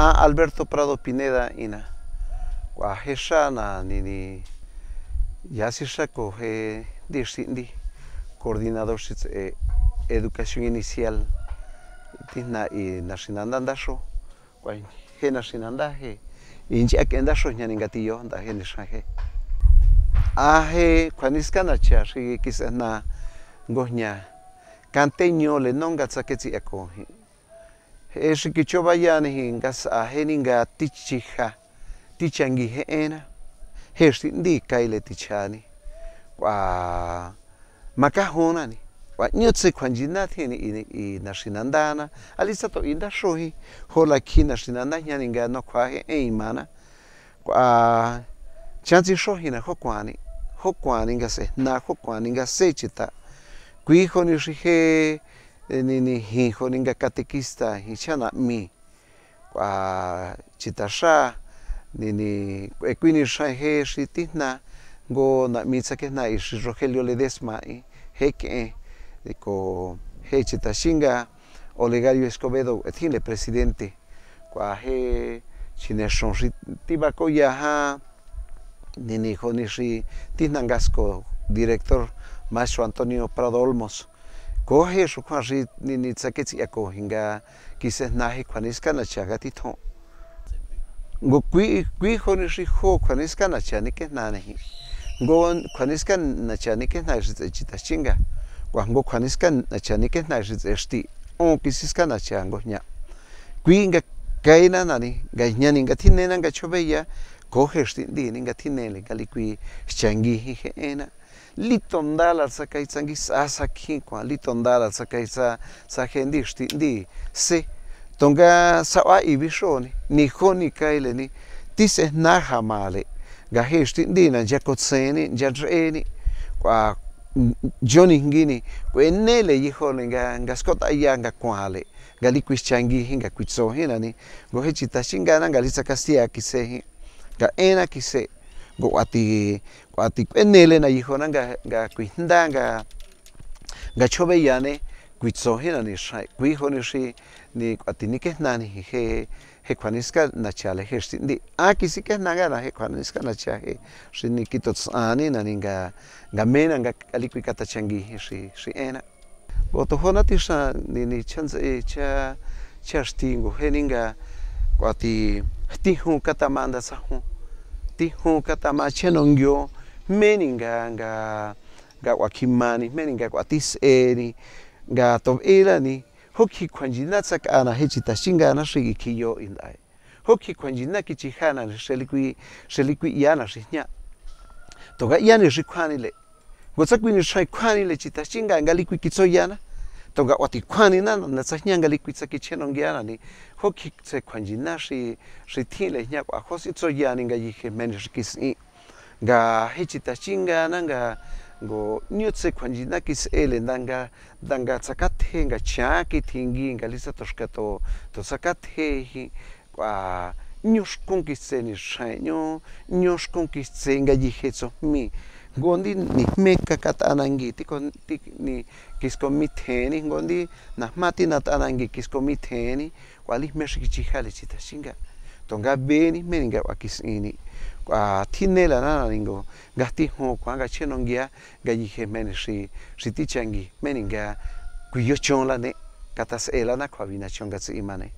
a Alberto Prado Pineda ina. Kwa hesha eh, eh, ni nini jazisa ko he dirzindi koordinador zitz e, edukazio inizial tina i nasinan dan daso. Kwa he nasinan da he intziak endaso nian ingati jo, da nesan he. A he kwa nizkan atxea, zigik izan na kanteño le nongatzaketzi eko xikichoba yani ngasa jeni nga tichija tichangi heena jexi ndi kaile tichani kua makajunani kua ñutsi kjuanchinathini y naxinandana alisa to inda shohi hola ki naxinanda jñani nga nokjua je'ein mana kua chantsi xojina jokuani jokuani nga sejna jokuani nga se chita kuijoni xi je nini eh, jijo catequista hichana mi a chitasha nini equini eh, shaje shitihna go na mitsa que na Rogelio Ledesma heke ko eh. he chitashinga Olegario Escobedo tiene presidente quahe he chineshon shitiba ni yaha nini jonishi tinangasco director maestro Antonio Prado Olmos ko he shu khwa ri ni ni tsake tsi ko hinga kise na he khwanis kana chaga ti tho ngo kwi kwi khoni shi ho khwanis kana chani ke na ne ngo khwanis kan na ní ke na shi tsi ta chinga wa ngo khwanis kan na chani ke na shi tsi sti o kisis kana chango nya kwi nga kaina nani nga nyani nga tinena nga chobeya ko he sti ndi nga tinele kali kwi changi he ena litondala sa kai tsangi asa kin kwa litondala sa kai sa sa sti ndi se tonga sawa ibishoni ni joni kaile ni tise naja male gahesti ndina jakotseni jadreni kwa joni ngini kwenele yihone nga ngaskota e nga kwale ngali kwichangi hinga kwitso hinani gohe chita shingana ngali sakasia ga ena kise nko kuati kuati kuenele na yijona nga nga kuijnda nga nga choveyane kuitsojina ni xai kuijoni xi ni kuati ni kejnani je je kuaniska nachale je xindi a kisi kejnanga na je kuaniska nacha je shi ni tsani na ni nga nga mena nga alikui katachangi shi shi ena botojona tixa ni ni e cha cha xtingo je ni nga kata manda sa sajun ti ma katamachenongyo meni nga nga nga kuakjimani meni nga kuatis'eni nga tob'ilani jok jikjuanyina tsak'ana jechitaxinkana xi kiyo'i nda'e jok jikjuanyina kichijana xeli kui xeli kui'yana xi jña'a toka'yani xi kjuanile le tsakuini xran kjuanile chitaxinka nga likui kitsoyana tōnggā wā tī kwāni nā nā tsā hñiānga lī kui tsā kī chēnōng kia nā nī hō kī tsā kwañjī nā shī shī tī nā hñiā kua hō sī tsō yā nī ngā yī khē mēn shī kī sī ngā hē chī tā chī ngā nā ngā ngō nio tsā kwañjī nā kī sī e lī nā ngā dā ngā tsā kā tē ngā ngondi nijmeka kat'ananki tikonti kiscomitjeni ngondi najmati nat'ananki kiscomitjeni kualijme xikichijali chitaxinka tonkaveni jmeni nka kuakis'ini kuatjinelananinko nkajtijun kuaanka chjenonkia nka yije jmeni xi xi tichanki jmeni nka kuiyochonlane katas'elana kuavinachonkatsi imane